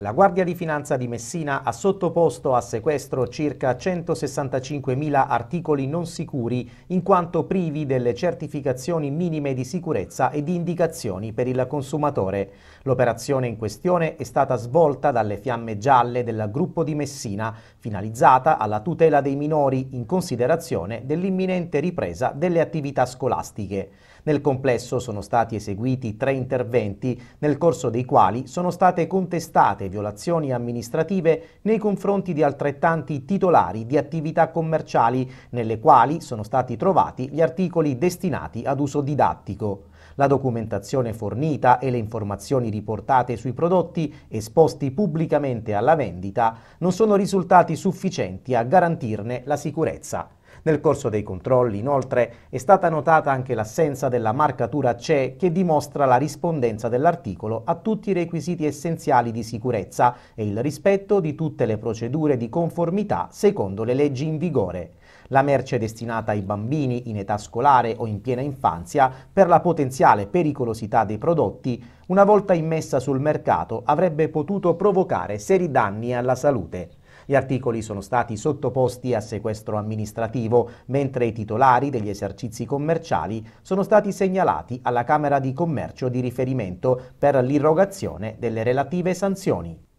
La Guardia di Finanza di Messina ha sottoposto a sequestro circa 165.000 articoli non sicuri in quanto privi delle certificazioni minime di sicurezza e di indicazioni per il consumatore. L'operazione in questione è stata svolta dalle fiamme gialle del gruppo di Messina, finalizzata alla tutela dei minori in considerazione dell'imminente ripresa delle attività scolastiche. Nel complesso sono stati eseguiti tre interventi, nel corso dei quali sono state contestate violazioni amministrative nei confronti di altrettanti titolari di attività commerciali, nelle quali sono stati trovati gli articoli destinati ad uso didattico. La documentazione fornita e le informazioni riportate sui prodotti esposti pubblicamente alla vendita non sono risultati sufficienti a garantirne la sicurezza. Nel corso dei controlli, inoltre, è stata notata anche l'assenza della marcatura CE che dimostra la rispondenza dell'articolo a tutti i requisiti essenziali di sicurezza e il rispetto di tutte le procedure di conformità secondo le leggi in vigore. La merce destinata ai bambini in età scolare o in piena infanzia per la potenziale pericolosità dei prodotti, una volta immessa sul mercato, avrebbe potuto provocare seri danni alla salute. Gli articoli sono stati sottoposti a sequestro amministrativo, mentre i titolari degli esercizi commerciali sono stati segnalati alla Camera di Commercio di riferimento per l'irrogazione delle relative sanzioni.